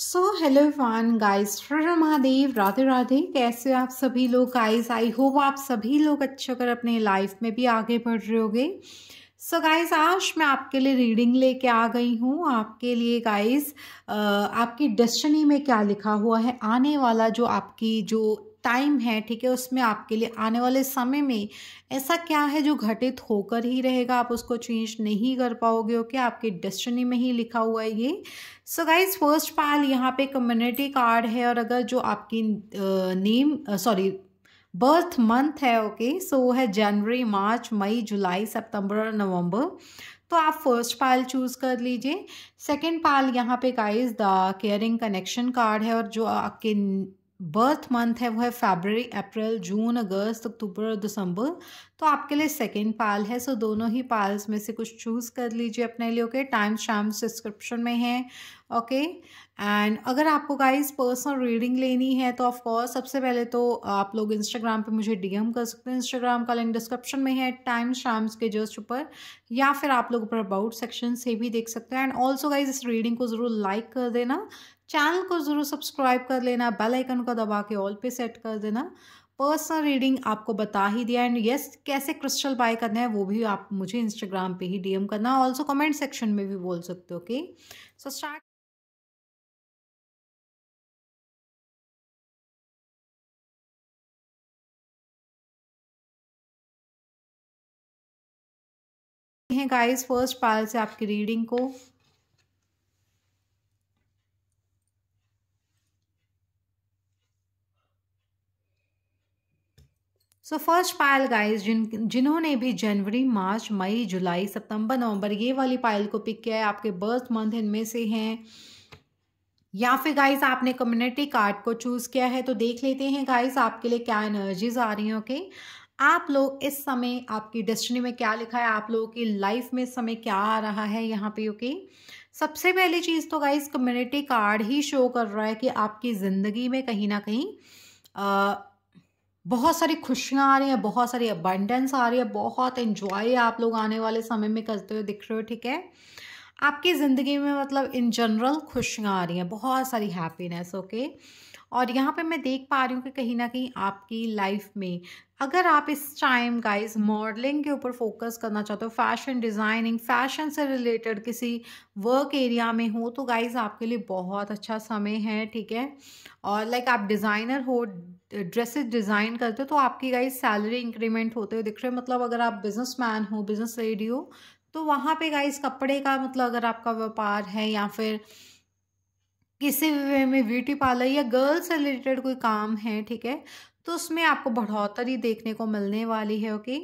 सो hello one guys Shri Mahadev Radhe Radhe कैसे आप सभी लोग गाइस आई होप आप सभी लोग अच्छे कर अपने लाइफ में भी आगे बढ़ रहे होगे सो so गाइस आज मैं आपके लिए रीडिंग लेके आ गई हूँ आपके लिए गाइस आपकी डेस्टिनी में क्या लिखा हुआ है आने वाला जो आपकी जो टाइम है ठीक है उसमें आपके लिए आने वाले समय में ऐसा क्या है जो घटित होकर ही रहेगा आप उसको चेंज नहीं कर पाओगे ओके आपके डेस्टिनी में ही लिखा हुआ है ये सो गाइज फर्स्ट पाल यहाँ पे कम्युनिटी कार्ड है और अगर जो आपकी नेम सॉरी बर्थ मंथ है ओके सो वो है जनवरी मार्च मई जुलाई सितंबर और नवंबर तो आप फर्स्ट पाल चूज़ कर लीजिए सेकंड पाल यहाँ पे guys the caring connection card है और जो आपके बर्थ मंथ है वो है फेबररी अप्रैल जून अगस्त अक्टूबर और दिसंबर तो आपके लिए सेकेंड पाल है सो दोनों ही पाल्स में से कुछ चूज़ कर लीजिए अपने लिए ओके टाइम शाम डिस्क्रिप्शन में है ओके एंड अगर आपको गाइस पर्सनल रीडिंग लेनी है तो ऑफकोर्स सबसे पहले तो आप लोग इंस्टाग्राम पे मुझे डीएम कर सकते हैं इंस्टाग्राम का लिंक डिस्क्रिप्शन में है टाइम शाम्स के जस्ट ऊपर या फिर आप लोग ऊपर अबाउट सेक्शन से भी देख सकते हैं एंड ऑल्सो गाइज इस रीडिंग को ज़रूर लाइक कर देना चैनल को ज़रूर सब्सक्राइब कर लेना बेल आइकन को दबा के ऑल पे सेट कर देना पर्सनल रीडिंग आपको बता ही दिया एंड यस कैसे क्रिस्टल बाय करना है वो भी आप मुझे इंस्टाग्राम पे ही डीएम करना ऑल्सो कमेंट सेक्शन में भी बोल सकते हो ओके सो स्टार्ट हैं गाइस फर्स्ट पाल से आपकी रीडिंग को सो फर्स्ट पायल गाइस जिन जिन्होंने भी जनवरी मार्च मई जुलाई सितंबर नवंबर ये वाली पायल को पिक किया है आपके बर्थ मंथ इनमें से हैं या फिर गाइस आपने कम्युनिटी कार्ड को चूज़ किया है तो देख लेते हैं गाइस आपके लिए क्या एनर्जीज आ रही हैं ओके okay? आप लोग इस समय आपकी डेस्टिनी में क्या लिखा है आप लोगों की लाइफ में इस समय क्या आ रहा है यहाँ पे ओके सबसे पहली चीज़ तो गाइज कम्युनिटी कार्ड ही शो कर रहा है कि आपकी ज़िंदगी में कहीं ना कहीं आ, बहुत सारी खुशियाँ आ रही हैं बहुत सारी अबंडेंस आ रही है बहुत इन्जॉय आप लोग आने वाले समय में करते हुए दिख रहे हो ठीक है आपकी ज़िंदगी में मतलब इन जनरल खुशियाँ आ रही हैं बहुत सारी हैप्पीनेस ओके okay? और यहाँ पे मैं देख पा रही हूँ कि कहीं ना कहीं आपकी लाइफ में अगर आप इस टाइम गाइस मॉडलिंग के ऊपर फोकस करना चाहते हो फैशन डिज़ाइनिंग फैशन से रिलेटेड किसी वर्क एरिया में हो तो गाइस आपके लिए बहुत अच्छा समय है ठीक है और लाइक आप डिज़ाइनर हो ड्रेसेस डिज़ाइन करते हो तो आपकी गाइस सैलरी इंक्रीमेंट होते हुए दिख रहे मतलब अगर आप बिजनेस हो बिजनेस लेडी हो तो वहाँ पर गाइज़ कपड़े का मतलब अगर आपका व्यापार है या फिर किसी भी वे में ब्यूटी पार्लर या गर्ल्स से रिलेटेड कोई काम है ठीक है तो उसमें आपको बढ़ोतरी देखने को मिलने वाली है ओके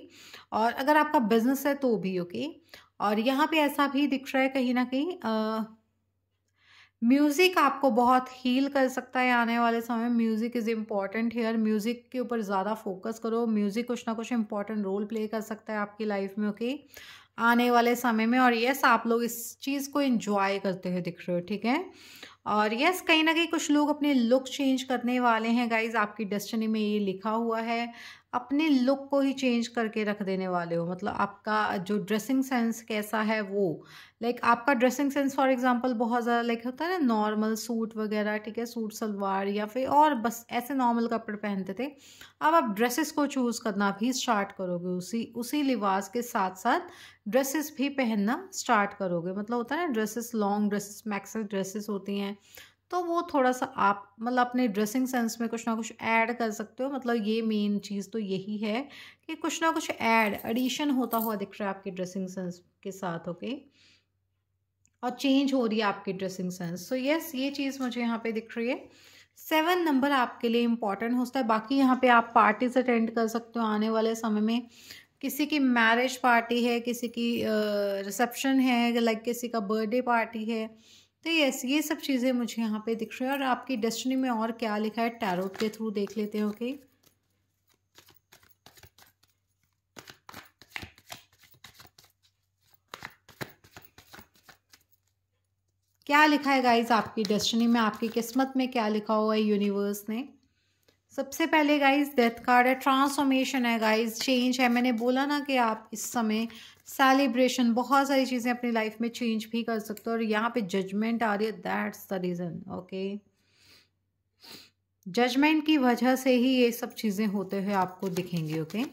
और अगर आपका बिजनेस है तो भी ओके और यहाँ पे ऐसा भी दिख रहा है कहीं ना कहीं म्यूज़िक आपको बहुत हील कर सकता है आने वाले समय music is important here music के ऊपर ज़्यादा फोकस करो म्यूज़िक कुछ ना कुछ इम्पॉर्टेंट रोल प्ले कर सकता है आपकी लाइफ में ओके आने वाले समय में और यस आप लोग इस चीज़ को इन्जॉय करते हुए दिख रहे हो ठीक है और यस कहीं ना कहीं कुछ लोग अपने लुक चेंज करने वाले हैं गाइज आपकी डेस्टिनी में ये लिखा हुआ है अपने लुक को ही चेंज करके रख देने वाले हो मतलब आपका जो ड्रेसिंग सेंस कैसा है वो लाइक like, आपका ड्रेसिंग सेंस फॉर एग्जांपल बहुत ज़्यादा लाइक होता है ना नॉर्मल सूट वगैरह ठीक है सूट सलवार या फिर और बस ऐसे नॉर्मल कपड़े पहनते थे अब आप ड्रेसेस को चूज़ करना भी स्टार्ट करोगे उसी उसी लिबास के साथ साथ ड्रेसेस भी पहनना स्टार्ट करोगे मतलब होता है ना dresses long dresses maxis dresses होती हैं तो वो थोड़ा सा आप मतलब अपने ड्रेसिंग सेंस में कुछ ना कुछ ऐड कर सकते हो मतलब ये मेन चीज़ तो यही है कि कुछ ना कुछ ऐड एडिशन होता हुआ दिख रहा है आपके ड्रेसिंग सेंस के साथ ओके okay? और चेंज हो रही है आपकी ड्रेसिंग सेंस सो यस ये चीज़ मुझे यहाँ पे दिख रही है सेवन नंबर आपके लिए इम्पॉर्टेंट होता है बाकी यहाँ पे आप पार्टीज अटेंड कर सकते हो आने वाले समय में किसी की मैरिज पार्टी है किसी की रिसेप्शन uh, है लाइक किसी का बर्थडे पार्टी है तो यस ये सब चीज़ें मुझे यहाँ पे दिख रही है और आपकी डेस्टिनी में और क्या लिखा है टैरोट के थ्रू देख लेते हैं ओके क्या लिखा है गाइज आपकी डेस्टिनी में आपकी किस्मत में क्या लिखा हुआ है यूनिवर्स ने सबसे पहले गाइज डेथ कार्ड है ट्रांसफॉर्मेशन है गाइज चेंज है मैंने बोला ना कि आप इस समय सेलिब्रेशन बहुत सारी चीज़ें अपनी लाइफ में चेंज भी कर सकते हो और यहाँ पे जजमेंट आ रही है that's the reason okay judgement की वजह से ही ये सब चीज़ें होते हुए आपको दिखेंगी okay okay?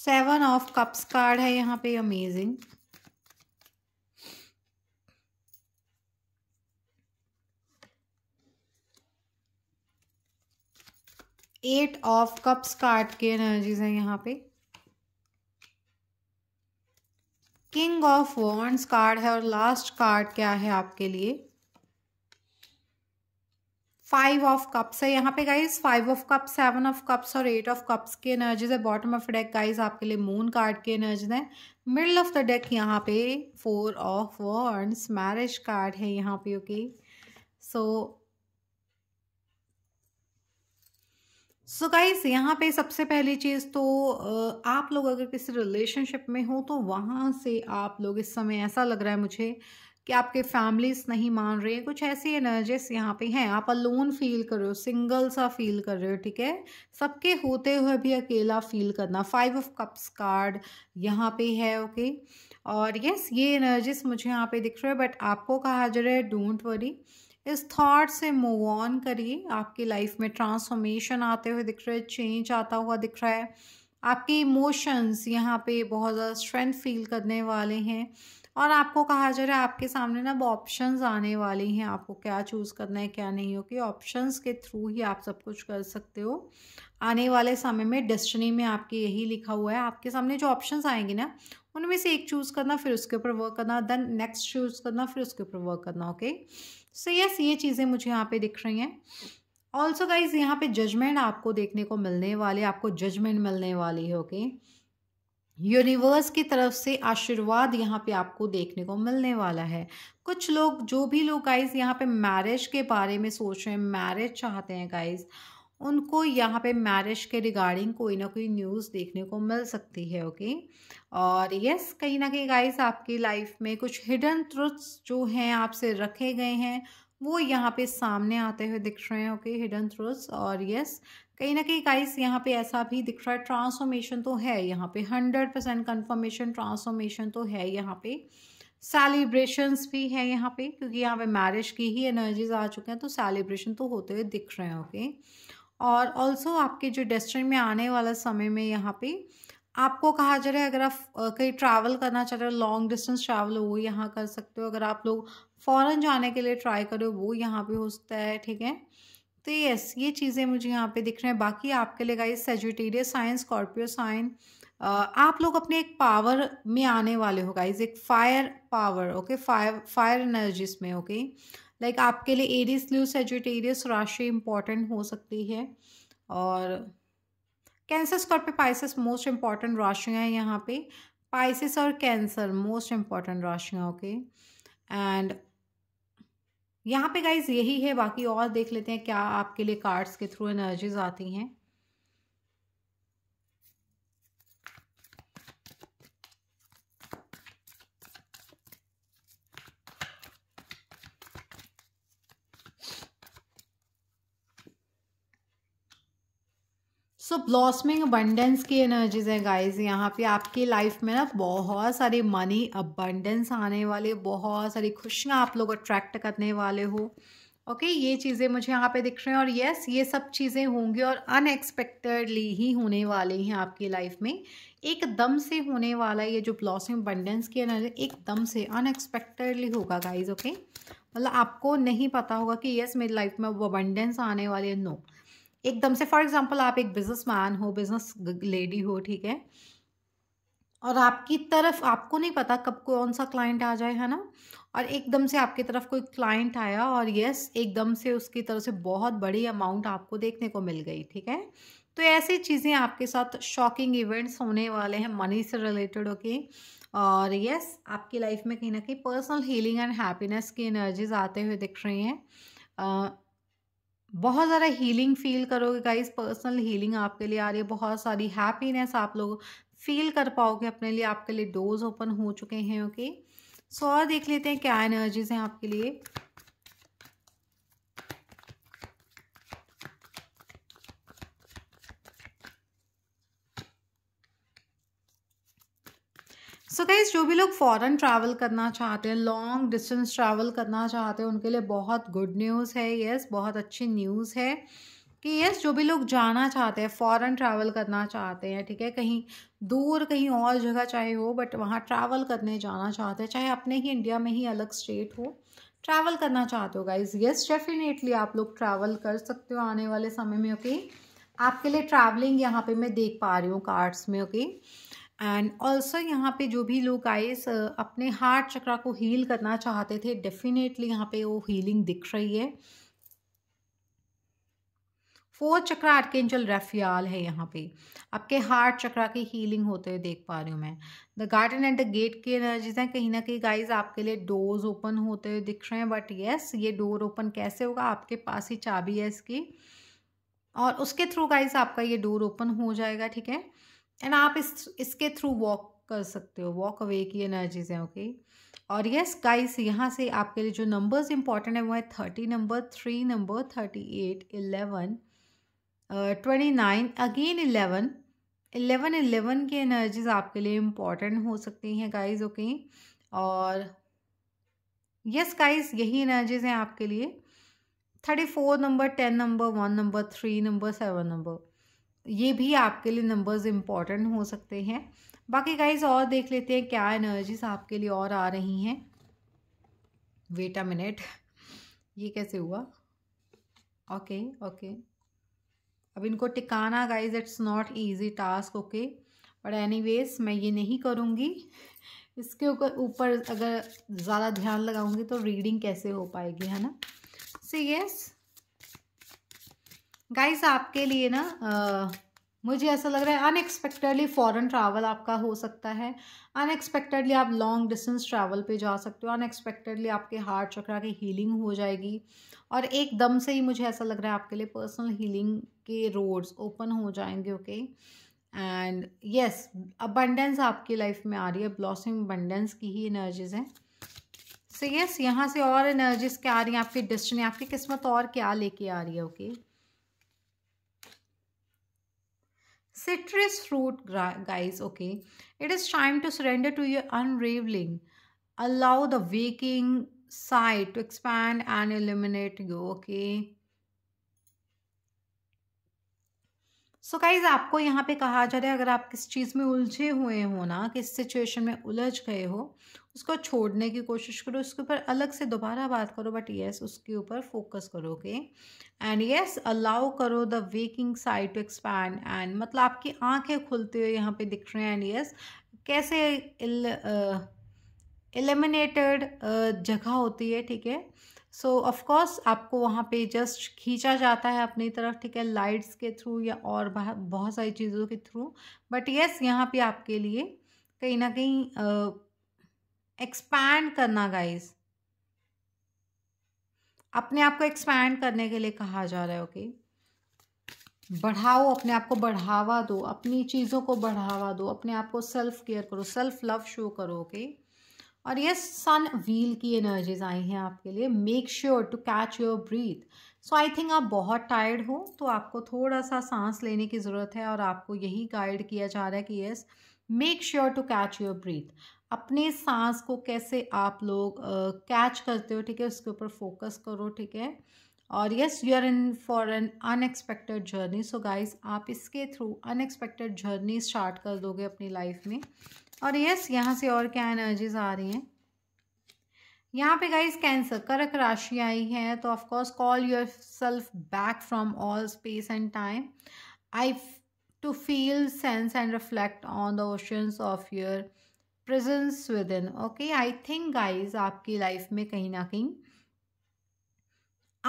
Seven of cups card है यहाँ पे amazing eight of cups card की एनर्जीज हैं यहाँ पे किंग ऑफ वॉन्ड्स कार्ड है और लास्ट कार्ड क्या है आपके लिए फाइव ऑफ कप्स है यहाँ पे guys five of cups seven of cups और एट ऑफ कप्स की एनर्जीज है बॉटम ऑफ डेक गाइज आपके लिए मून कार्ड की एनर्जीज है मिडल ऑफ द डेक यहाँ पे four of wands marriage card है यहाँ पे ओके सो सो so यहाँ पे सबसे पहली चीज़ तो आप लोग अगर किसी रिलेशनशिप में हो तो वहाँ से आप लोग इस समय ऐसा लग रहा है मुझे कि आपके फैमिलीज नहीं मान रहे हैं कुछ ऐसी एनर्जीज यहाँ पे हैं आप अलोन फील कर रहे हो सिंगल सा फील कर रहे हो ठीक है सबके होते हुए भी अकेला फील करना फाइव ऑफ कप्स कार्ड यहाँ पे है ओके और यस ये एनर्जीज मुझे यहाँ पे दिख रहे है बट आपको कहा जा रहा है डोंट वरी इस थाट से मूव ऑन करिए आपकी लाइफ में ट्रांसफॉर्मेशन आते हुए दिख रहा है चेंज आता हुआ दिख रहा है आपके इमोशंस यहाँ पे बहुत ज़्यादा स्ट्रेंथ फील करने वाले हैं और आपको कहा जा रहा है आपके सामने ना अब ऑप्शन आने वाले हैं आपको क्या चूज़ करना है क्या नहीं हो कि ऑप्शंस के थ्रू ही आप सब कुछ कर सकते हो आने वाले समय में डेस्टिनी में आपके यही लिखा हुआ है आपके सामने जो ऑप्शंस आएंगे ना उनमें से एक चूज़ करना फिर उसके ऊपर वर्क करना देन नेक्स्ट चूज़ करना फिर उसके ऊपर वर्क करना ओके okay? सो यस ये चीज़ें मुझे यहाँ पे दिख रही हैं ऑल्सो गाइज यहाँ पे जजमेंट आपको देखने को मिलने वाले आपको जजमेंट मिलने वाली है ओके यूनिवर्स की तरफ से आशीर्वाद यहाँ पे आपको देखने को मिलने वाला है कुछ लोग जो भी लोग गाइज यहाँ पे मैरिज के बारे में सोच रहे हैं मैरिज चाहते हैं गाइज उनको यहाँ पे मैरिज के रिगार्डिंग कोई ना कोई न्यूज़ देखने को मिल सकती है ओके और यस कहीं ना कहीं गाइस आपकी लाइफ में कुछ हिडन ट्रुथ्स जो हैं आपसे रखे गए हैं वो यहाँ पे सामने आते हुए दिख रहे हैं ओके हिडन ट्रुथ्स और यस कहीं ना कहीं गाइस यहाँ पे ऐसा भी दिख रहा है ट्रांसफॉर्मेशन तो है यहाँ पे हंड्रेड परसेंट कन्फर्मेशन ट्रांसफॉर्मेशन तो है यहाँ पे सेलिब्रेशंस भी हैं यहाँ पे क्योंकि यहाँ पे मैरिज की ही एनर्जीज आ चुके हैं तो सेलिब्रेशन तो होते हुए दिख रहे हैं ओके और ऑल्सो आपके जो डेस्टिन में आने वाला समय में यहाँ पे आपको कहा जा रहा है अगर आप कहीं ट्रैवल करना चाह रहे हो लॉन्ग डिस्टेंस ट्रैवल हो वो यहाँ कर सकते हो अगर आप लोग फॉरन जाने के लिए ट्राई करो वो यहाँ पे हो सकता है ठीक है तो यस ये चीज़ें मुझे यहाँ पे दिख रहे हैं बाकी आपके लिए guys Sagittarius sign Scorpio sign आप लोग अपने एक पावर में आने वाले हो गाइज एक fire power okay fire fire energies में ओके लाइक like आपके लिए एरिस ल्यू सेजिटेरियस राशि इंपॉर्टेंट हो सकती है और Cancer Scorpio Pisces most important राशियाँ हैं यहाँ पे पाइसिस और कैंसर मोस्ट इंपॉर्टेंट राशियाँ ओके एंड यहाँ पे गाइज यही है बाकी और देख लेते हैं क्या आपके लिए कार्ड्स के थ्रू एनर्जीज आती हैं सो ब्लॉसमिंग अबंडेंस की एनर्जीज है गाइज यहाँ पे आपकी लाइफ में ना बहुत सारी मनी अबंडेंस आने वाले बहुत सारी खुशियाँ आप लोग अट्रैक्ट करने वाले हो ओके okay, ये चीज़ें मुझे यहाँ पे दिख रही हैं और यस ये सब चीज़ें होंगी और अनएक्सपेक्टेडली ही होने वाले हैं आपकी लाइफ में एकदम से होने वाला ये जो ब्लॉसमिंग अबंडेंस की एनर्जी एकदम से अनएक्सपेक्टेडली होगा गाइज ओके okay? मतलब आपको नहीं पता होगा कि यस मेरी लाइफ में अब अबंडेंस आने वाले हैं नो एकदम से फॉर एग्जांपल आप एक बिजनेस मैन हो बिजनेस लेडी हो ठीक है और आपकी तरफ आपको नहीं पता कब कौन सा क्लाइंट आ जाए है ना और एकदम से आपकी तरफ कोई क्लाइंट आया और यस एकदम से उसकी तरफ से बहुत बड़ी अमाउंट आपको देखने को मिल गई ठीक है तो ऐसी चीज़ें आपके साथ शॉकिंग इवेंट्स होने वाले हैं मनी से रिलेटेड ओके और यस आपकी लाइफ में कहीं ना कहीं पर्सनल हीलिंग एंड हैप्पीनेस की एनर्जीज आते हुए दिख रही हैं बहुत ज़्यादा हीलिंग फील करोगे गाइस पर्सनल हीलिंग आपके लिए आ रही है बहुत सारी हैप्पीनेस आप लोग फील कर पाओगे अपने लिए आपके लिए डोर्स ओपन हो चुके हैं ओके सो और देख लेते हैं क्या एनर्जीज हैं आपके लिए सो गाइज जो भी लोग फ़ॉरन ट्रैवल करना चाहते हैं लॉन्ग डिस्टेंस ट्रैवल करना चाहते हैं उनके लिए बहुत गुड न्यूज़ है यस बहुत अच्छी न्यूज़ है कि यस जो भी लोग जाना चाहते हैं फ़ॉरन ट्रैवल करना चाहते हैं ठीक है कहीं दूर कहीं और जगह चाहे हो बट वहाँ ट्रैवल करने जाना चाहते हैं चाहे अपने ही इंडिया में ही अलग स्टेट हो ट्रैवल करना चाहते हो गाइज यस डेफिनेटली आप लोग ट्रैवल कर सकते हो आने वाले समय में ओके okay? आपके लिए ट्रैवलिंग यहाँ पे मैं देख पा रही हूँ कार्ड्स में ओके okay? एंड ऑल्सो यहाँ पे जो भी लोग आए अपने हार्ट चक्रा को हील करना चाहते थे डेफिनेटली यहाँ पे वो हीलिंग दिख रही है फोर्थ चक्रा आर्केंजल रेफियाल है यहाँ पे आपके हार्ट चक्रा की हीलिंग होते हुए देख पा रही हूँ मैं the garden and the gate की एनर्जीज हैं कहीं ना कहीं गाइज आपके लिए डोर्स ओपन होते हुए दिख रहे हैं बट येस ये डोर ओपन कैसे होगा आपके पास ही चाबी है इसकी और उसके थ्रू गाइज आपका ये डोर ओपन हो जाएगा ठीक है एंड आप इस इसके थ्रू वॉक कर सकते हो वॉक अवे की एनर्जीज हैं ओके और यस गाइस यहाँ से आपके लिए जो नंबर्स इंपॉर्टेंट है वो है thirty number three number thirty eight eleven twenty nine again eleven eleven eleven की एनर्जीज आपके लिए इम्पॉर्टेंट हो सकती हैं गाइज ओके और यस गाइस गाइज यही एनर्जीज हैं आपके लिए thirty four number ten number one number three number seven number ये भी आपके लिए नंबर्स इम्पॉर्टेंट हो सकते हैं बाकी गाइज और देख लेते हैं क्या एनर्जीज आपके लिए और आ रही हैं वेट अ मिनट ये कैसे हुआ ओके ओके अब इनको टिकाना guys it's not easy task okay but anyways मैं ये नहीं करूँगी इसके ऊपर अगर ज़्यादा ध्यान लगाऊंगी तो रीडिंग कैसे हो पाएगी है ना सी यस गाइस आपके लिए ना मुझे ऐसा लग रहा है अनएक्सपेक्टेडली फॉरेन ट्रैवल आपका हो सकता है अनएक्सपेक्टेडली आप लॉन्ग डिस्टेंस ट्रैवल पे जा सकते हो अनएक्सपेक्टेडली आपके हार्ट चक्रा की हीलिंग हो जाएगी और एकदम से ही मुझे ऐसा लग रहा है आपके लिए पर्सनल हीलिंग के रोड्स ओपन हो जाएंगे ओके एंड यस अबंडेंस आपकी लाइफ में आ रही है ब्लॉसिंग अबंडेंस की ही एनर्जीज हैं सो यस यहाँ से और एनर्जीज क्या आ रही हैं आपकी डेस्टिनी आपकी किस्मत और क्या लेके आ रही है okay okay? citrus fruit guys okay it is time to surrender to your unraveling allow the waking sight to expand and illuminate you okay so so guys आपको यहाँ पे कहा जा रहा है अगर आप किस चीज़ में उलझे हुए हो ना किस सिचुएशन में उलझ गए हो उसको छोड़ने की कोशिश करो उसके ऊपर अलग से दोबारा बात करो बट येस उसके ऊपर फोकस करो ओके एंड येस अलाउ करो the waking side to expand and मतलब आपकी आंखें खुलते हुए यहाँ पे दिख रहे हैं एंड येस कैसे इल, एलिमिनेटेड uh, जगह होती है ठीक है सो ऑफ कोर्स आपको वहाँ पे जस्ट खींचा जाता है अपनी तरफ ठीक है लाइट्स के थ्रू या और बहुत सारी चीज़ों के थ्रू बट यस यहाँ पे आपके लिए कहीं ना कहीं एक्सपैंड करना गाइस अपने आप को एक्सपैंड करने के लिए कहा जा रहा है ओके बढ़ाओ अपने आप को बढ़ावा दो अपनी चीज़ों को बढ़ावा दो अपने आप को सेल्फ केयर करो सेल्फ लव शो करो ओके और ये सन व्हील की एनर्जीज आई हैं आपके लिए make sure to catch your breath so I think आप बहुत टायर्ड हो तो आपको थोड़ा सा सांस लेने की ज़रूरत है और आपको यही गाइड किया जा रहा है कि yes make sure to catch your breath अपने सांस को कैसे आप लोग कैच uh, करते हो ठीक है उसके ऊपर फोकस करो ठीक है और yes you are in for an unexpected journey so guys आप इसके थ्रू अनएक्सपेक्टेड जर्नी स्टार्ट कर दोगे अपनी लाइफ में और यस yes, यहाँ से और क्या एनर्जीज आ रही हैं यहाँ पे गाइस कैंसर करक राशि आई है तो of course call yourself back from all space and time I to feel sense and reflect on the oceans of your presence within okay I think guys आपकी life में कहीं ना कहीं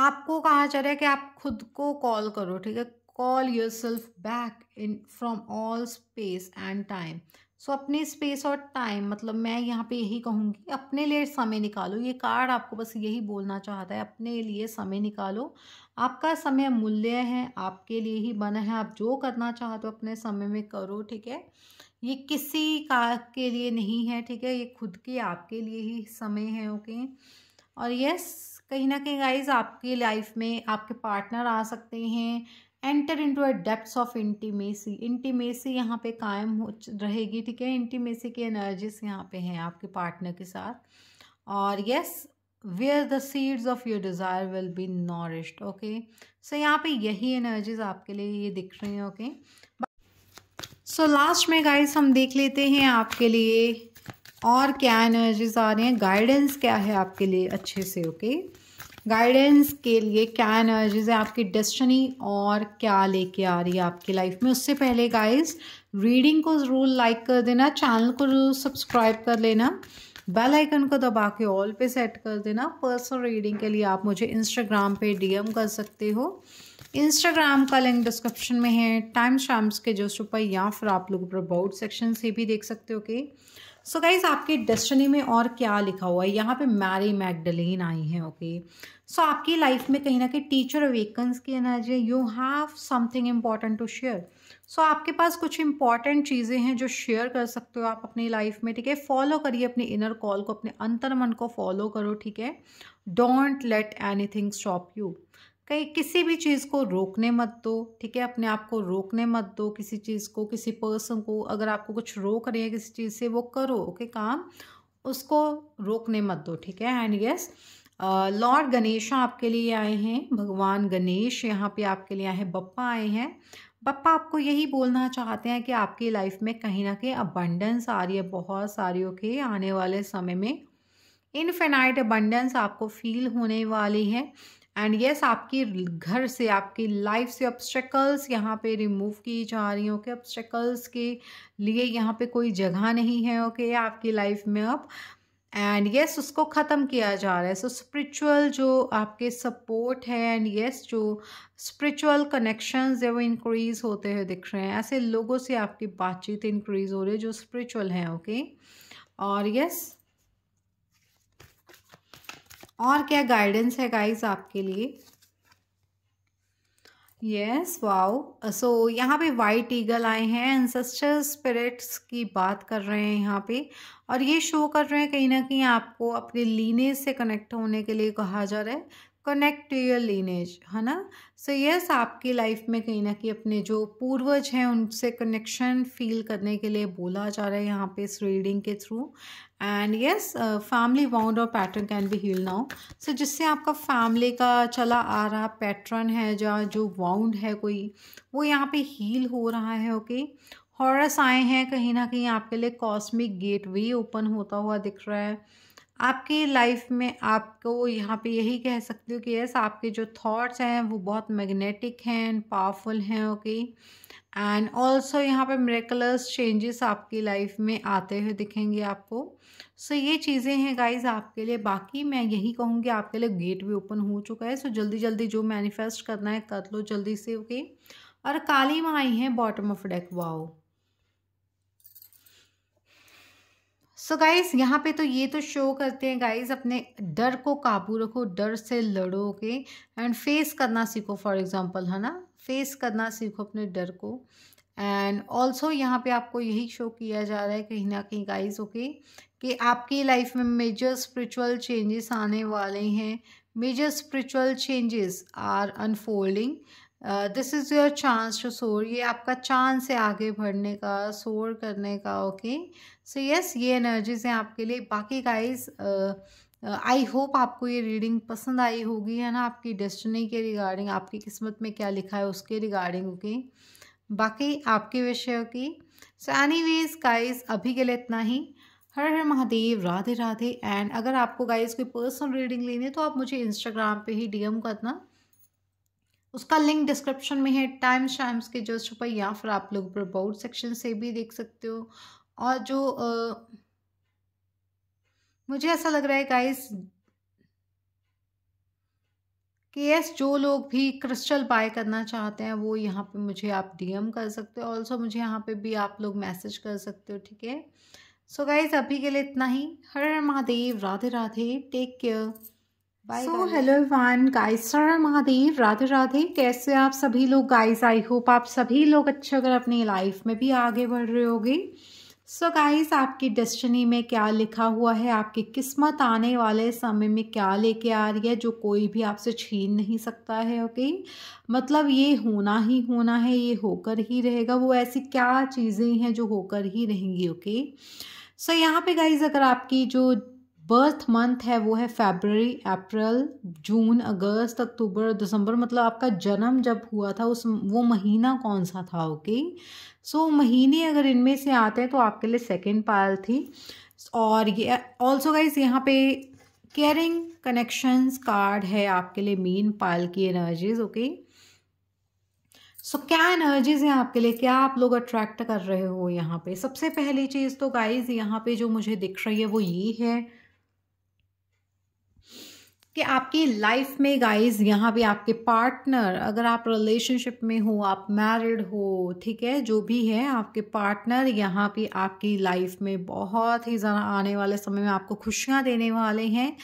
आपको कहा जा रहा है कि आप खुद को कॉल करो ठीक है call yourself back in from all space and time so अपने स्पेस और टाइम मतलब मैं यहाँ पे यही कहूँगी अपने लिए समय निकालो ये कार्ड आपको बस यही बोलना चाहता है अपने लिए समय निकालो आपका समय मूल्य है आपके लिए ही बना है आप जो करना चाहते हो अपने समय में करो ठीक है ये किसी का के लिए नहीं है ठीक है ये खुद के आपके लिए ही समय है ओके और यस कहीं ना कहीं गाइज आपकी लाइफ में आपके पार्टनर आ सकते हैं enter into a depths of intimacy intimacy यहाँ पे कायम हो रहेगी ठीक है इंटीमेसी की एनर्जीज यहाँ पे हैं आपके पार्टनर के साथ और yes where the seeds of your desire will be nourished okay so यहाँ पे यही एनर्जीज आपके लिए ये दिख रही हैं ओके okay? सो लास्ट में गाइस हम देख लेते हैं आपके लिए और क्या एनर्जीज आ रही हैं गाइडेंस क्या है आपके लिए अच्छे से ओके गाइडेंस के लिए क्या एनर्जीज है आपकी डेस्टनी और क्या लेके आ रही है आपकी लाइफ में उससे पहले गाइस रीडिंग को ज़रूर लाइक कर देना चैनल को जरूर सब्सक्राइब कर लेना बेल आइकन को दबा के ऑल पे सेट कर देना पर्सनल रीडिंग के लिए आप मुझे इंस्टाग्राम पे डीएम कर सकते हो इंस्टाग्राम का लिंक डिस्क्रिप्शन में है टाइम शाम्स के जस्ट ऊपर या फिर आप लोग अबाउट सेक्शन से भी देख सकते हो ओके सो गाइज आपके डेस्टनी में और क्या लिखा हुआ है यहाँ पे मैरी मैगडलिन आई है ओके सो आपकी लाइफ में कहीं ना कहीं टीचर अवेकन्स की energy you have something important to share so आपके पास कुछ इंपॉर्टेंट चीज़ें हैं जो शेयर कर सकते हो आप अपनी लाइफ में ठीक है फॉलो करिए अपने इनर कॉल को अपने अंतर मन को फॉलो करो ठीक है don't let anything stop you कहीं किसी भी चीज़ को रोकने मत दो ठीक है अपने आप को रोकने मत दो किसी चीज़ को किसी पर्सन को अगर आपको कुछ रोक रही है किसी चीज़ से वो करो ओके okay, काम उसको रोकने मत दो ठीक है एंड यस लॉर्ड गणेशा आपके लिए आए हैं भगवान गणेश यहाँ पे आपके लिए आए हैं बप्पा आए हैं पप्पा आपको यही बोलना चाहते हैं कि आपकी लाइफ में कहीं ना कहीं अबंडेंस आ रही है बहुत सारी ओके आने वाले समय में इनफेनाइट अबंडेंस आपको फील होने वाली है एंड येस yes, आपकी घर से आपकी लाइफ से ऑब्स्टेकल्स यहाँ पे रिमूव की जा रही हैं कि ऑब्स्टेकल्स के लिए यहाँ पे कोई जगह नहीं है ओके okay? आपकी लाइफ में अब एंड येस yes, उसको ख़त्म किया जा रहा है सो so, स्पिरिचुअल जो आपके सपोर्ट है एंड येस yes, जो स्पिरिचुअल कनेक्शंस है वो इंक्रीज़ होते हुए दिख रहे हैं ऐसे लोगों से आपकी बातचीत इंक्रीज़ हो रही है जो स्पिरिचुअल हैं ओके okay? और यस yes, और क्या गाइडेंस है गाइज आपके लिए यस वाओ सो यहाँ पे वाइट ईगल आए हैं एंसेस्टर स्पिरिट्स की बात कर रहे हैं यहाँ पे और ये शो कर रहे हैं कहीं ना कहीं आपको अपने लीने से कनेक्ट होने के लिए कहा जा रहा है कनेक्ट टू योर लीनेज है ना सो so, यस yes, आपकी लाइफ में कहीं ना कहीं अपने जो पूर्वज हैं उनसे कनेक्शन फील करने के लिए बोला जा रहा है यहाँ पे इस रीडिंग के through and yes family bound और pattern can be heal now so जिससे आपका फैमिली का चला आ रहा पैटर्न है या जो बाउंड है कोई वो यहाँ पे हील हो रहा है ओके okay? हॉरस आए हैं कहीं ना कहीं आपके लिए कॉस्मिक वे ओपन होता हुआ दिख रहा है आपकी लाइफ में आपको यहाँ पे यही कह सकती हूँ कि यस आपके जो थॉट्स हैं वो बहुत मैग्नेटिक हैं पावरफुल हैं ओके एंड ऑल्सो यहाँ पे मेरेकुलस चेंजेस आपकी लाइफ में आते हुए दिखेंगे आपको सो so, ये चीज़ें हैं गाइज आपके लिए बाकी मैं यही कहूँगी आपके लिए गेट भी ओपन हो चुका है सो so, जल्दी जल्दी जो मैनिफेस्ट करना है कर लो जल्दी से ओके okay? और काली माँ आई हैं bottom of deck wow so guys यहाँ पे तो ये तो शो करते हैं गाइज अपने डर को काबू रखो डर से लड़ो के एंड फेस करना सीखो फॉर एग्जांपल है ना फेस करना सीखो अपने डर को एंड ऑल्सो यहाँ पे आपको यही शो किया जा रहा है कहीं ना कहीं गाइज ओके कि आपकी लाइफ में मेजर स्पिरिचुअल चेंजेस आने वाले हैं major spiritual changes are unfolding this is your chance to soar ये आपका चांस है आगे बढ़ने का सोर करने का ओके सो यस ये एनर्जीज हैं आपके लिए बाकी गाइज आई होप आपको ये रीडिंग पसंद आई होगी है ना आपकी डेस्टिनी के रिगार्डिंग आपकी किस्मत में क्या लिखा है उसके रिगार्डिंग ओके बाकी आपके विषयों की सो एनी वेज गाइज अभी के लिए इतना ही हर हर महादेव राधे राधे एंड अगर आपको गाइज कोई पर्सनल रीडिंग लेनी है तो आप मुझे इंस्टाग्राम पे ही डीएम करना उसका लिंक डिस्क्रिप्शन में है टाइम शाइम्स के जस्ट पर या फिर आप लोग प्रबाउट सेक्शन से भी देख सकते हो और जो आ, मुझे ऐसा लग रहा है गाइस कि यस जो लोग भी क्रिस्टल बाय करना चाहते हैं वो यहाँ पे मुझे आप डीएम कर सकते हो ऑल्सो मुझे यहाँ पे भी आप लोग मैसेज कर सकते हो ठीक है सो गाइज अभी के लिए इतना ही Har Har Mahadev Radhe Radhe take care so hello one guys Mahadev Radhe Radhe कैसे आप सभी लोग गाइस आई होप आप सभी लोग अच्छे अगर अपनी लाइफ में भी आगे बढ़ रहे होगे सो so गाइस आपकी डेस्टिनी में क्या लिखा हुआ है आपकी किस्मत आने वाले समय में क्या लेके आ रही है जो कोई भी आपसे छीन नहीं सकता है ओके okay? मतलब ये होना ही होना है ये होकर ही रहेगा वो ऐसी क्या चीज़ें हैं जो होकर ही रहेंगी ओके okay? सो so, यहाँ पे गाइज अगर आपकी जो बर्थ मंथ है वो है फेबररी अप्रैल जून अगस्त अक्टूबर दिसंबर मतलब आपका जन्म जब हुआ था उस वो महीना कौन सा था ओके सो so, महीने अगर इनमें से आते हैं तो आपके लिए सेकेंड पायल थी और ये ऑल्सो गाइज यहाँ पे केयरिंग कनेक्शंस कार्ड है आपके लिए मेन पायल की एनर्जीज ओके सो so, क्या एनर्जीज हैं आपके लिए क्या आप लोग अट्रैक्ट कर रहे हो यहाँ पे सबसे पहली चीज़ तो गाइज यहाँ पे जो मुझे दिख रही है वो ये है कि आपकी लाइफ में गाइस यहाँ भी आपके पार्टनर अगर आप रिलेशनशिप में हो आप मैरिड हो ठीक है जो भी है आपके पार्टनर यहाँ पे आपकी लाइफ में बहुत ही ज़्यादा आने वाले समय में आपको खुशियाँ देने वाले हैं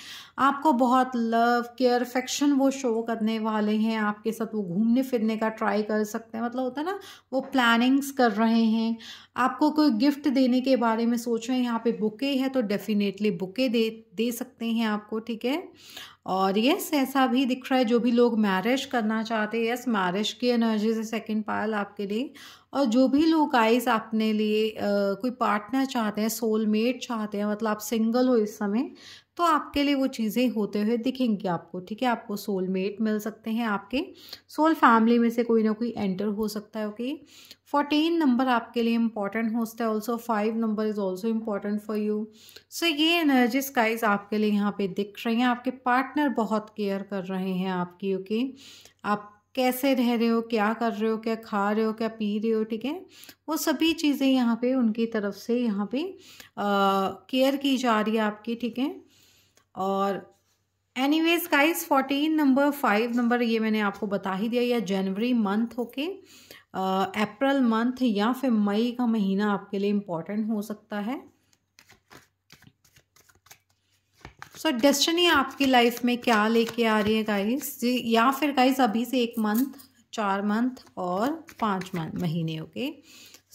आपको बहुत लव केयर अफेक्शन वो शो करने वाले हैं आपके साथ वो घूमने फिरने का ट्राई कर सकते हैं मतलब होता है ना वो प्लानिंग्स कर रहे हैं आपको कोई गिफ्ट देने के बारे में सोच रहे हैं यहाँ पे बुके है तो डेफिनेटली बुके दे दे सकते हैं आपको ठीक है और यस ऐसा भी दिख रहा है जो भी लोग मैरिज करना चाहते हैं यस मैरिज की एनर्जी से सेकेंड पायल आपके लिए और जो भी लोग आइज अपने लिए आ, कोई पार्टनर चाहते हैं सोलमेट चाहते हैं मतलब आप सिंगल हो इस समय तो आपके लिए वो चीज़ें होते हुए दिखेंगी आपको ठीक है आपको सोलमेट मिल सकते हैं आपके सोल फैमिली में से कोई ना कोई एंटर हो सकता है ओके फोर्टीन नंबर आपके लिए इंपॉर्टेंट सकता है also five number is also important for you so ये एनर्जी स्काइज आपके लिए यहाँ पे दिख रही हैं आपके पार्टनर बहुत केयर कर रहे हैं आपकी ओके okay? आप कैसे रह रहे हो क्या कर रहे हो क्या खा रहे हो क्या पी रहे हो ठीक है वो सभी चीज़ें यहाँ पे उनकी तरफ से यहाँ पे केयर की जा रही है आपकी ठीक है और anyways fourteen number five number ये मैंने आपको बता ही दिया या जनवरी मंथ होके अप्रैल uh, मंथ या फिर मई का महीना आपके लिए इम्पोर्टेंट हो सकता है सो so, डेस्टिनी आपकी लाइफ में क्या लेके आ रही है गाइस या फिर गाइस अभी से एक मंथ चार मंथ और पाँच मंथ महीने okay okay?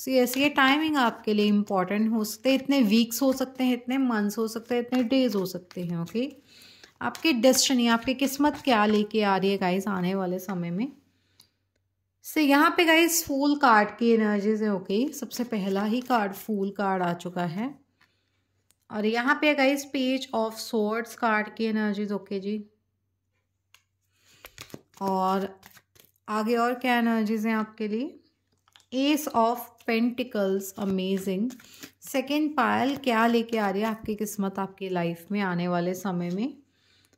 So so, yes, ये टाइमिंग आपके लिए इम्पॉर्टेंट हो सकते हैं इतने वीक्स हो सकते हैं इतने मंथ्स हो सकते हैं इतने डेज हो सकते हैं ओके okay? आपकी डेस्टनी आपकी किस्मत क्या लेके आ रही है गाइज आने वाले समय में से so, यहाँ पे गाइज फूल कार्ड की एनर्जीज है ओके okay? सबसे पहला ही कार्ड फूल कार्ड आ चुका है और यहाँ पे guys page of swords card की एनर्जीज ओके okay जी और आगे और क्या एनर्जीज हैं आपके लिए ace of pentacles amazing second pile क्या लेके आ रही है आपकी किस्मत आपकी लाइफ में आने वाले समय में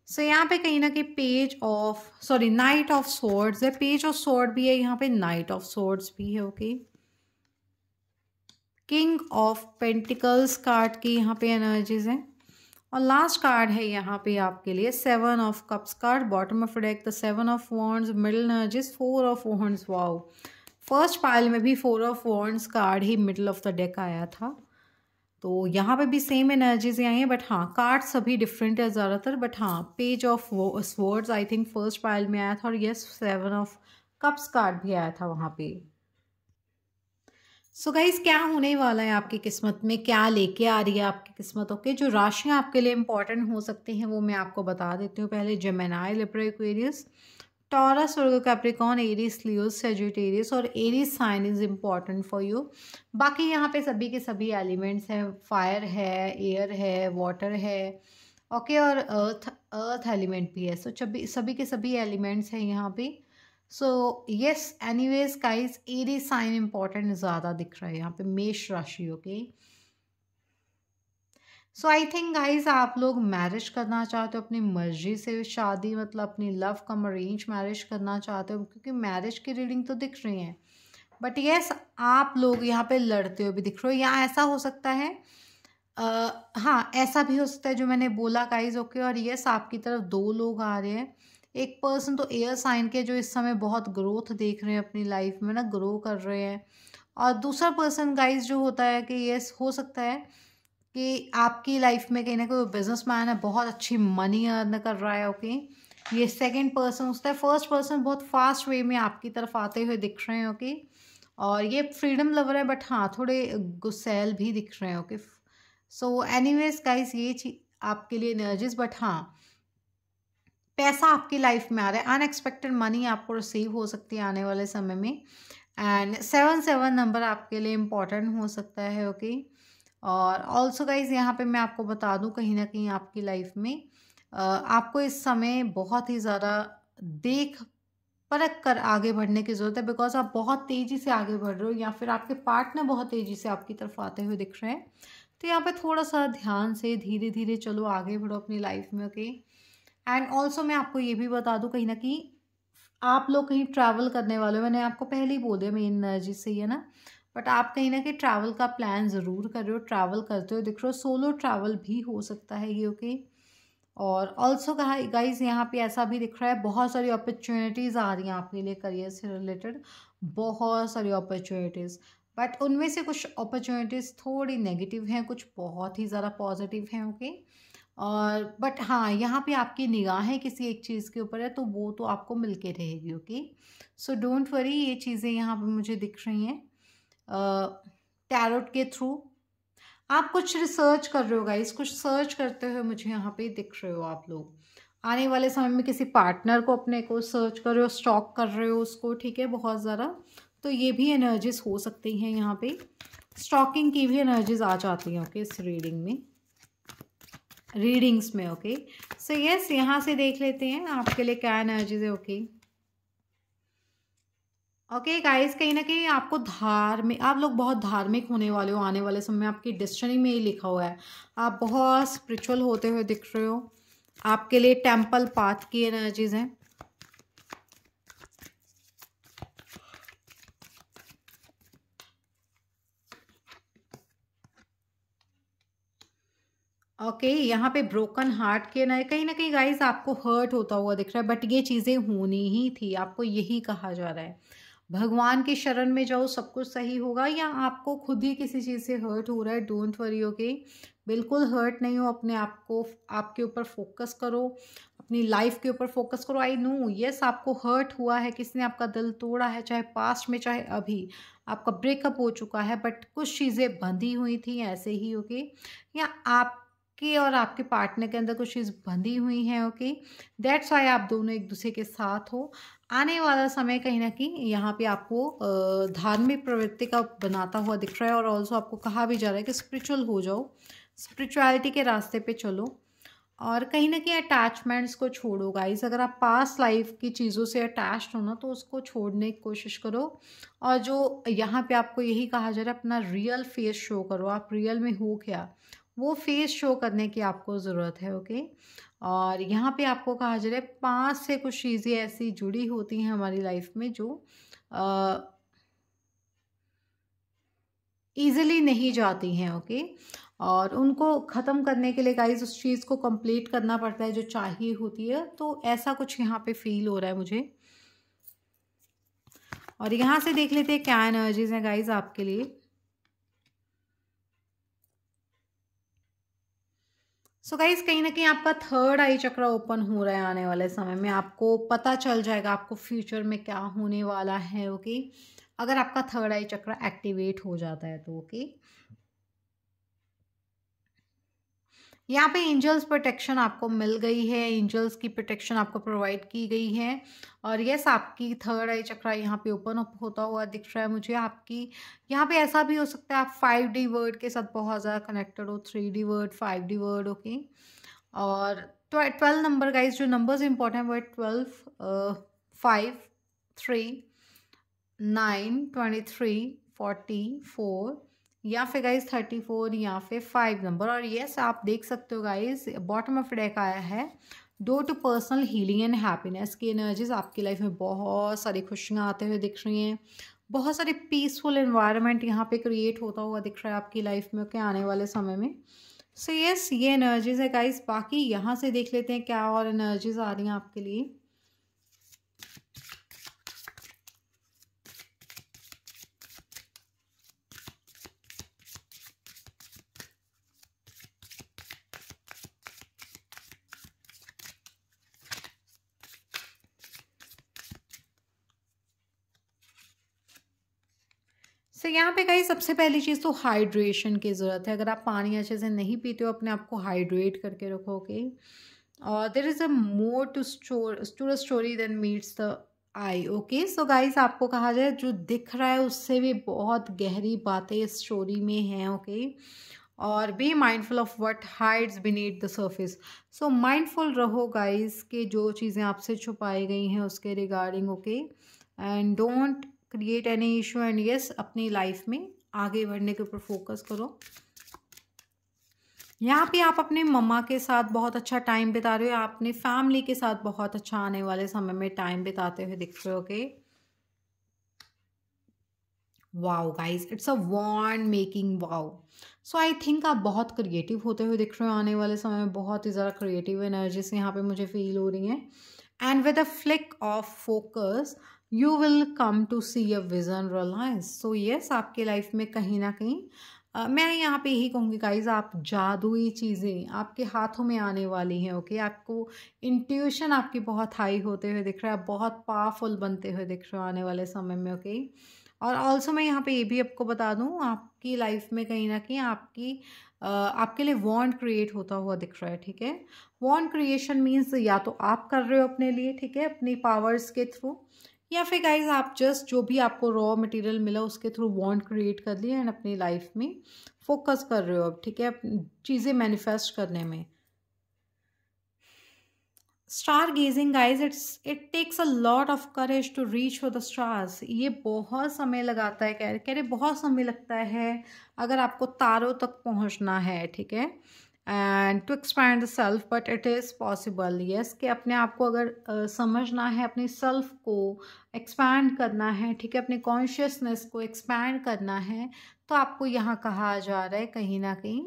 सो so, यहाँ पे कहीं ना कहीं page of sorry knight of swords है पेज ऑफ सोर्ड भी है यहाँ पे नाइट ऑफ सोर्ड्स भी है okay king of pentacles card की यहाँ पे एनर्जीज हैं और लास्ट कार्ड है यहाँ पे आपके लिए seven of cups card bottom of deck the seven of wands middle energies four of wands wow first pile में भी फोर ऑफ वॉन्ड्स कार्ड ही मिडल ऑफ द डेक आया था तो यहाँ पे भी सेम एनर्जीज आई हैं बट हाँ कार्ड सभी डिफरेंट है ज़्यादातर बट हाँ page of swords I think first pile में आया था और yes seven of cups card भी आया था वहाँ पे सो so गाइज क्या होने वाला है आपकी किस्मत में क्या लेके आ रही है आपकी किस्मत ओके जो राशियाँ आपके लिए इंपॉर्टेंट हो सकती हैं वो मैं आपको बता देती हूँ पहले Gemini Libra Taurus Virgo Capricorn Aries Leos Sagittarius और Aries sign is important for you बाकी यहाँ पे सभी के सभी एलिमेंट्स हैं फायर है एयर है वाटर है ओके और अर्थ अर्थ एलिमेंट भी है सो सभी सभी के सभी एलिमेंट्स हैं यहाँ पे so yes anyways guys Aries sign important ज़्यादा दिख रहा है यहाँ पे मेष राशि okay okay? So I think guys आप लोग मैरिज करना चाहते हो अपनी मर्जी से शादी मतलब अपनी लव कम अरेंज मैरिज करना चाहते हो क्योंकि मैरिज की रीडिंग तो दिख रही है बट येस yes, आप लोग यहाँ पे लड़ते हो भी दिख रहे हो यहाँ ऐसा हो सकता है Uh, हाँ ऐसा भी हो सकता है जो मैंने बोला गाइज ओके और येस आपकी तरफ दो लोग आ रहे हैं एक पर्सन तो एयर साइन के जो इस समय बहुत ग्रोथ देख रहे हैं अपनी लाइफ में ना ग्रो कर रहे हैं और दूसरा पर्सन गाइज जो होता है कि येस हो सकता है कि आपकी लाइफ में कहीं ना कोई बिजनेस मैन है बहुत अच्छी मनी अर्न कर रहा है ओके ये सेकेंड पर्सन उसका है फर्स्ट पर्सन बहुत फास्ट वे में आपकी तरफ आते हुए दिख रहे हैं ओके और ये फ्रीडम लवर है बट हाँ थोड़े गुस्सेल भी दिख रहे हैं okay so anyways guys ये चीज आपके लिए एनर्जीज बट हाँ पैसा आपकी लाइफ में आ रहा है अनएक्सपेक्टेड मनी आपको रिसीव हो सकती है आने वाले समय में एंड सेवन सेवन नंबर आपके लिए इम्पॉर्टेंट हो सकता है ओके okay? और ऑल्सो गाइज यहाँ पे मैं आपको बता दूँ कहीं ना कहीं आपकी लाइफ में आपको इस समय बहुत ही ज़्यादा देख परख कर आगे बढ़ने की ज़रूरत है बिकॉज आप बहुत तेज़ी से आगे बढ़ रहे हो या फिर आपके पार्टनर बहुत तेज़ी से आपकी तरफ आते हुए दिख रहे हैं तो यहाँ पे थोड़ा सा ध्यान से धीरे धीरे चलो आगे बढ़ो अपनी लाइफ में ओके एंड ऑल्सो मैं आपको ये भी बता दूँ कहीं ना कहीं आप लोग कहीं ट्रैवल करने वाले हो मैंने आपको पहले ही बोल दिया मेन एनर्जी से ही है ना बट आप कहीं ना कहीं ट्रैवल का प्लान ज़रूर कर रहे हो ट्रैवल करते हो दिख रहे हो सोलो ट्रैवल भी हो सकता है ये ओके और ऑल्सो कहा गाइज यहाँ पे ऐसा भी दिख रहा है बहुत सारी अपॉर्चुनिटीज़ आ रही हैं आपके लिए करियर से रिलेटेड बहुत सारी अपॉर्चुनिटीज़ बट उनमें से कुछ अपॉर्चुनिटीज़ थोड़ी नेगेटिव हैं कुछ बहुत ही ज़्यादा पॉजिटिव हैं ओके और बट हाँ यहाँ पे आपकी निगाहें किसी एक चीज़ के ऊपर है तो वो तो आपको मिल के रहेगी ओके सो डोंट वरी ये चीज़ें यहाँ पर मुझे दिख रही हैं टैरोट के थ्रू आप कुछ रिसर्च कर रहे हो गाइस कुछ सर्च करते हुए मुझे यहाँ पे दिख रहे हो आप लोग आने वाले समय में किसी पार्टनर को अपने को सर्च कर रहे हो स्टॉक कर रहे हो उसको ठीक है बहुत ज़्यादा तो ये भी एनर्जीज हो सकती हैं यहाँ पे स्टॉकिंग की भी एनर्जीज आ जाती हैं ओके इस रीडिंग में रीडिंग्स में ओके सो यस यहाँ से देख लेते हैं आपके लिए क्या एनर्जीज है okay okay? Okay okay guys कहीं ना कहीं आपको धार्मिक आप लोग बहुत धार्मिक होने वाले हो आने वाले समय आपकी डिस्टनी में ही लिखा हुआ है आप बहुत स्पिरिचुअल होते हुए दिख रहे हो आपके लिए टेम्पल पाथ की एनर्जीज हैं ओके okay, यहाँ पे ब्रोकन हार्ट के ना कहीं ना कहीं गाइस आपको हर्ट होता हुआ दिख रहा है बट ये चीज़ें होनी ही थी आपको यही कहा जा रहा है भगवान के शरण में जाओ सब कुछ सही होगा या आपको खुद ही किसी चीज़ से हर्ट हो रहा है डोंट वरी ओके बिल्कुल हर्ट नहीं हो अपने आप को आपके ऊपर फोकस करो अपनी लाइफ के ऊपर फोकस करो आई नो यस आपको हर्ट हुआ है किसने आपका दिल तोड़ा है चाहे पास्ट में चाहे अभी आपका ब्रेकअप हो चुका है बट कुछ चीज़ें बंधी हुई थी ऐसे ही ओके okay? या आप आपके और आपके पार्टनर के अंदर कुछ चीज़ बंधी हुई है ओके दैट्स वाई आप दोनों एक दूसरे के साथ हो आने वाला समय कहीं ना कहीं यहाँ पे आपको धार्मिक प्रवृत्ति का बनाता हुआ दिख रहा है और ऑल्सो आपको कहा भी जा रहा है कि स्पिरिचुअल हो जाओ स्पिरिचुअलिटी के रास्ते पे चलो और कहीं ना कहीं अटैचमेंट्स को छोड़ो गाइस अगर आप पास्ट लाइफ की चीज़ों से अटैच हो ना तो उसको छोड़ने की कोशिश करो और जो यहाँ पे आपको यही कहा जा रहा है अपना रियल फेस शो करो आप रियल में हो क्या वो फेस शो करने की आपको ज़रूरत है ओके और यहाँ पे आपको कहा जा रहा है पाँच से कुछ चीज़ें ऐसी जुड़ी होती हैं हमारी लाइफ में जो ईज़िली नहीं जाती हैं ओके और उनको ख़त्म करने के लिए गाइज उस चीज़ को कंप्लीट करना पड़ता है जो चाहिए होती है तो ऐसा कुछ यहाँ पे फील हो रहा है मुझे और यहाँ से देख लेते हैं क्या एनर्जीज हैं गाइज आपके लिए सो गाइज कहीं ना कहीं आपका थर्ड आई चक्र ओपन हो रहा है आने वाले समय में आपको पता चल जाएगा आपको फ्यूचर में क्या होने वाला है ओके okay? अगर आपका थर्ड आई चक्र एक्टिवेट हो जाता है तो ओके okay? यहाँ पे एंजल्स प्रोटेक्शन आपको मिल गई है एंजल्स की प्रोटेक्शन आपको प्रोवाइड की गई है और यस आपकी थर्ड आई चक्रा यहाँ पे ओपन अप होता हुआ दिख रहा है मुझे आपकी यहाँ पे ऐसा भी हो सकता है आप फाइव डी वर्ड के साथ बहुत ज़्यादा कनेक्टेड हो three D world five D world okay और ट्वेल्व नंबर गाइज जो नंबर्स इंपॉर्टेंट वो है twelve five three nine twenty three forty four या फिर गाइज थर्टी फोर या फिर फाइव नंबर और येस आप देख सकते हो गाइज बॉटम ऑफ डेक आया है due to personal healing and happiness की एनर्जीज आपकी लाइफ में बहुत सारी खुशियाँ आते हुए दिख रही हैं बहुत सारे पीसफुल इन्वायरमेंट यहाँ पे क्रिएट होता हुआ दिख रहा है आपकी लाइफ में ओके आने वाले समय में सो so, यस yes, ये एनर्जीज है गाइज़ बाकी यहाँ से देख लेते हैं क्या और एनर्जीज आ रही हैं आपके लिए सो so, यहाँ पे कही सबसे पहली चीज़ तो हाइड्रेशन की ज़रूरत है अगर आप पानी अच्छे से नहीं पीते हो अपने आप को हाइड्रेट करके रखोगे और there is a more to store to a story than meets the eye okay so guys आपको कहा जाए जो दिख रहा है उससे भी बहुत गहरी बातें इस स्टोरी में हैं ओके okay? और be mindful of what hides beneath the surface so mindful रहो गाइज़ के जो चीज़ें आपसे छुपाई गई हैं उसके regarding okay and don't create any issue and yes अपनी लाइफ में आगे बढ़ने के ऊपर फोकस करो यहाँ पे आप अपने मम्मा के साथ बहुत अच्छा टाइम बिता रहे हो आप अपने फैमिली के साथ बहुत अच्छा आने वाले समय में टाइम बिताते हुए दिख रहे हो के wow guys it's a wand making wow so I think आप बहुत क्रिएटिव होते हुए दिख रहे हो आने वाले समय में बहुत ही ज़्यादा क्रिएटिव एनर्जीज यहाँ पे मुझे फील हो रही हैं and with a flick of focus you will come to see a vision reliance so yes आपके लाइफ में कहीं ना कहीं Uh, मैं यहाँ पे यही कहूँगी गाइज आप जादुई चीज़ें आपके हाथों में आने वाली हैं ओके okay? आपको इंट्यूशन आपकी बहुत हाई होते हुए दिख रहा है आप बहुत पावरफुल बनते हुए दिख रहे हो आने वाले समय में ओके okay? और ऑल्सो मैं यहाँ पे ये भी आपको बता दूँ आपकी लाइफ में कहीं ना कहीं आपकी आपके लिए वॉन्ट क्रिएट होता हुआ दिख रहा है ठीक है वॉन्ट क्रिएशन मीन्स या तो आप कर रहे हो अपने लिए ठीक है अपनी पावर्स के थ्रू या फिर गाइज आप जस्ट जो भी आपको रॉ मटेरियल मिला उसके थ्रू वांट क्रिएट कर लिए एंड अपनी लाइफ में फोकस कर रहे हो अब ठीक है चीज़ें मैनिफेस्ट करने में star gazing guys it's it takes a lot of courage to reach for the stars ये बहुत समय लगाता है कह रहे कह रहे बहुत समय लगता है अगर आपको तारों तक पहुंचना है ठीक है and to expand the self but it is possible yes कि अपने आप को अगर uh, समझना है अपनी सेल्फ को एक्सपैंड करना है ठीक है अपने कॉन्शियसनेस को एक्सपैंड करना है तो आपको यहाँ कहा जा रहा है कहीं ना कहीं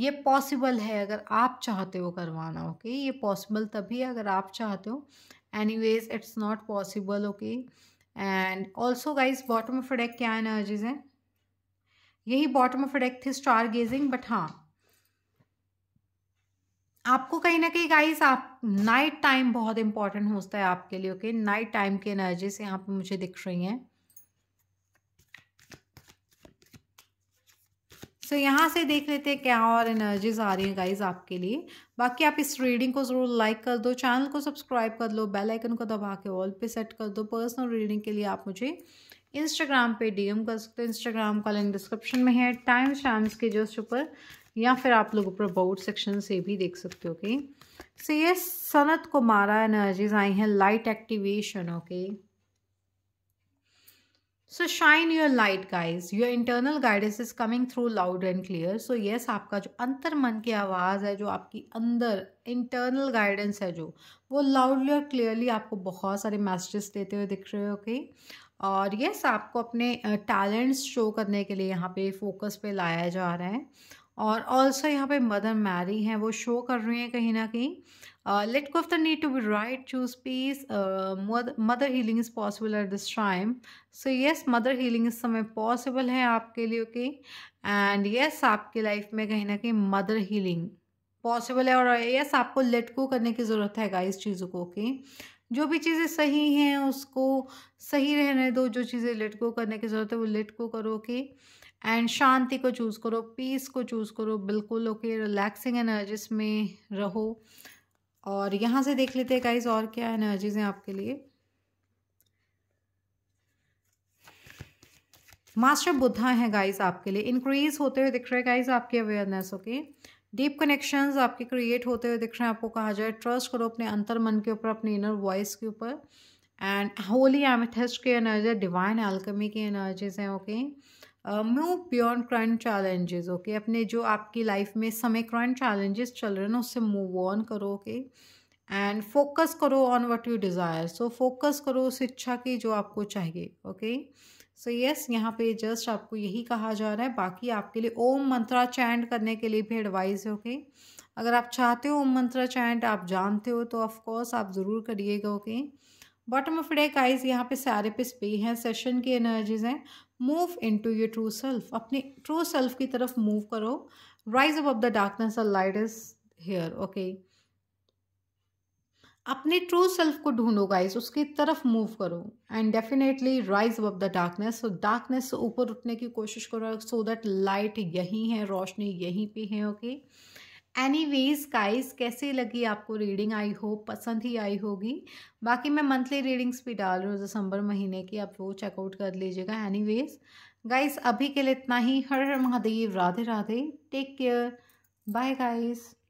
ये पॉसिबल है अगर आप चाहते हो करवाना ओके okay? ये पॉसिबल तभी अगर आप चाहते हो anyways it's not possible okay and also guys bottom of deck क्या एनर्जीज हैं यही बॉटम ऑफ डेक थी स्टार गेजिंग बट हाँ आपको कहीं ना कहीं गाइस आप नाइट टाइम बहुत इंपॉर्टेंट होता है आपके लिए ओके नाइट टाइम की एनर्जीज यहाँ पे मुझे दिख रही है सो so, यहाँ से देख लेते हैं क्या और एनर्जीज आ रही हैं गाइज आपके लिए बाकी आप इस रीडिंग को ज़रूर लाइक कर दो चैनल को सब्सक्राइब कर लो बेल आइकन को दबा के ऑल पे सेट कर दो पर्सनल रीडिंग के लिए आप मुझे इंस्टाग्राम पे डीएम कर सकते हो इंस्टाग्राम का लिंक डिस्क्रिप्शन में है टाइम शाम्स के जो सुपर या फिर आप लोग ऊपर बोर्ड सेक्शन से भी देख सकते हो ओके सो ये सनत कुमारा एनर्जीज आई हैं light activation okay so shine your light guys your internal guidance is coming through loud and clear so yes आपका जो अंतर मन की आवाज़ है जो आपकी अंदर इंटरनल गाइडेंस है जो वो लाउडली और क्लियरली आपको बहुत सारे मैसेजेस देते हुए दिख रहे हो ओके okay? और येस आपको अपने टैलेंट्स uh, शो करने के लिए यहाँ पे फोकस पे लाया जा रहा है और ऑल्सो यहाँ पे मदर मैरी हैं वो शो कर रही हैं कहीं ना कहीं let go of the need to be right choose peace mother healing is possible at this time so yes mother healing इस समय पॉसिबल है आपके लिए ओके एंड येस आपकी लाइफ में कहीं ना कहीं मदर हीलिंग पॉसिबल है और यस आपको लेट को करने की ज़रूरत है इस चीज़ों को ओके okay? जो भी चीज़ें सही हैं उसको सही रहने दो जो चीज़ें लेट को करने की ज़रूरत है वो लेट को करो ओके okay? एंड शांति को चूज़ करो पीस को चूज़ करो बिल्कुल ओके रिलैक्सिंग एनर्जीज में रहो और यहाँ से देख लेते हैं गाइज और क्या एनर्जीज हैं आपके लिए मास्टर बुद्धा हैं गाइज आपके लिए इंक्रीज होते हुए दिख रहे हैं गाइज आपकी अवेयरनेस ओके डीप कनेक्शंस आपके क्रिएट होते हुए दिख रहे हैं आपको कहा जाए ट्रस्ट करो अपने अंतर मन के ऊपर अपने इनर वॉइस के ऊपर एंड होली एमथेस्ट की एनर्जी डिवाइन एल्कमी की एनर्जीज हैं okay okay? Move beyond current challenges okay अपने जो आपकी लाइफ में समय करंट चैलेंजेस चल रहे हैं ना उससे मूव ऑन करो ओके एंड फोकस करो on what you desire so focus करो उस इच्छा की जो आपको चाहिए ओके सो यस यहाँ पे जस्ट आपको यही कहा जा रहा है बाकी आपके लिए ओम मंत्रा चैंट करने के लिए भी एडवाइस है ओके अगर आप चाहते हो ओम मंत्रा चैंट आप जानते हो तो ऑफकोर्स आप ज़रूर करिएगा okay bottom of day guys यहाँ पे सारे पे स्पे हैं सेशन की एनर्जीज हैं move into your true self अपने ट्रू सेल्फ की तरफ मूव करो राइज अब द डार्कनेस और लाइट इज हेयर ओके अपने ट्रू सेल्फ को ढूंढो गाइस उसकी तरफ मूव करो and definitely rise above the darkness darkness से ऊपर उठने की कोशिश करो सो दैट लाइट यहीं है रोशनी यहीं पे है okay okay? Anyways guys कैसे लगी आपको रीडिंग आई हो पसंद ही आई होगी बाकी मैं मंथली रीडिंग्स भी डाल रही हूँ दिसंबर महीने की आप वो चेकआउट कर लीजिएगा एनी वेज गाइज अभी के लिए इतना ही Har Har Mahadev Radhe Radhe take care bye guys